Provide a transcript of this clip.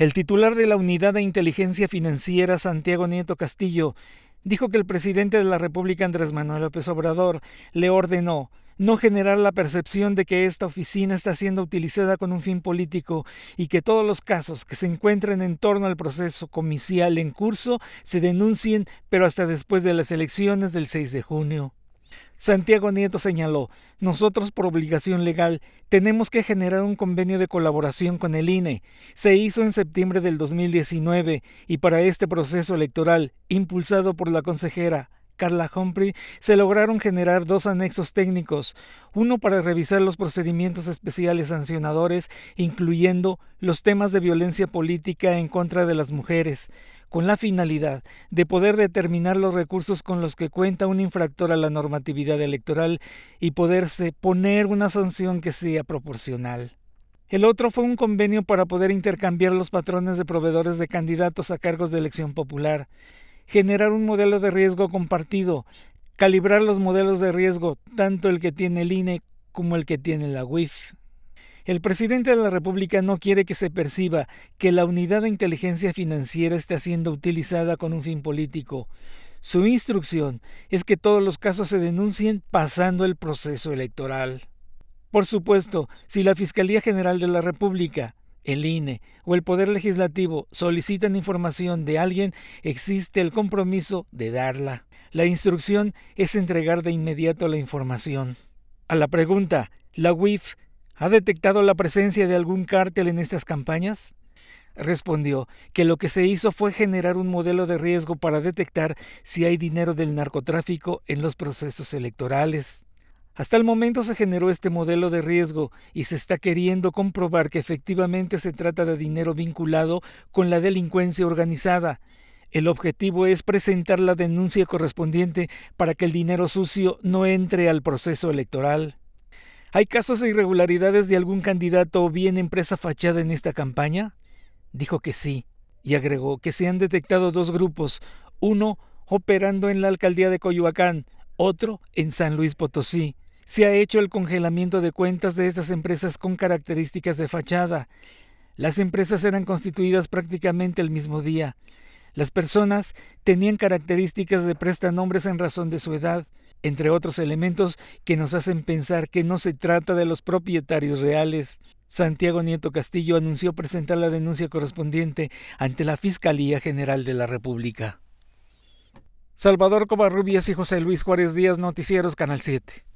El titular de la Unidad de Inteligencia Financiera, Santiago Nieto Castillo, dijo que el presidente de la República, Andrés Manuel López Obrador, le ordenó no generar la percepción de que esta oficina está siendo utilizada con un fin político y que todos los casos que se encuentren en torno al proceso comicial en curso se denuncien, pero hasta después de las elecciones del 6 de junio. Santiago Nieto señaló, nosotros por obligación legal tenemos que generar un convenio de colaboración con el INE. Se hizo en septiembre del 2019 y para este proceso electoral, impulsado por la consejera Carla Humphrey, se lograron generar dos anexos técnicos, uno para revisar los procedimientos especiales sancionadores, incluyendo los temas de violencia política en contra de las mujeres, con la finalidad de poder determinar los recursos con los que cuenta un infractor a la normatividad electoral y poderse poner una sanción que sea proporcional. El otro fue un convenio para poder intercambiar los patrones de proveedores de candidatos a cargos de elección popular generar un modelo de riesgo compartido, calibrar los modelos de riesgo, tanto el que tiene el INE como el que tiene la UIF. El presidente de la República no quiere que se perciba que la unidad de inteligencia financiera está siendo utilizada con un fin político. Su instrucción es que todos los casos se denuncien pasando el proceso electoral. Por supuesto, si la Fiscalía General de la República el INE o el Poder Legislativo solicitan información de alguien, existe el compromiso de darla. La instrucción es entregar de inmediato la información. A la pregunta, ¿la UIF ha detectado la presencia de algún cártel en estas campañas? Respondió que lo que se hizo fue generar un modelo de riesgo para detectar si hay dinero del narcotráfico en los procesos electorales. Hasta el momento se generó este modelo de riesgo y se está queriendo comprobar que efectivamente se trata de dinero vinculado con la delincuencia organizada. El objetivo es presentar la denuncia correspondiente para que el dinero sucio no entre al proceso electoral. ¿Hay casos de irregularidades de algún candidato o bien empresa fachada en esta campaña? Dijo que sí, y agregó que se han detectado dos grupos, uno operando en la alcaldía de Coyoacán, otro en San Luis Potosí. Se ha hecho el congelamiento de cuentas de estas empresas con características de fachada. Las empresas eran constituidas prácticamente el mismo día. Las personas tenían características de prestanombres en razón de su edad, entre otros elementos que nos hacen pensar que no se trata de los propietarios reales. Santiago Nieto Castillo anunció presentar la denuncia correspondiente ante la Fiscalía General de la República. Salvador Covarrubias y José Luis Juárez Díaz, Noticieros Canal 7.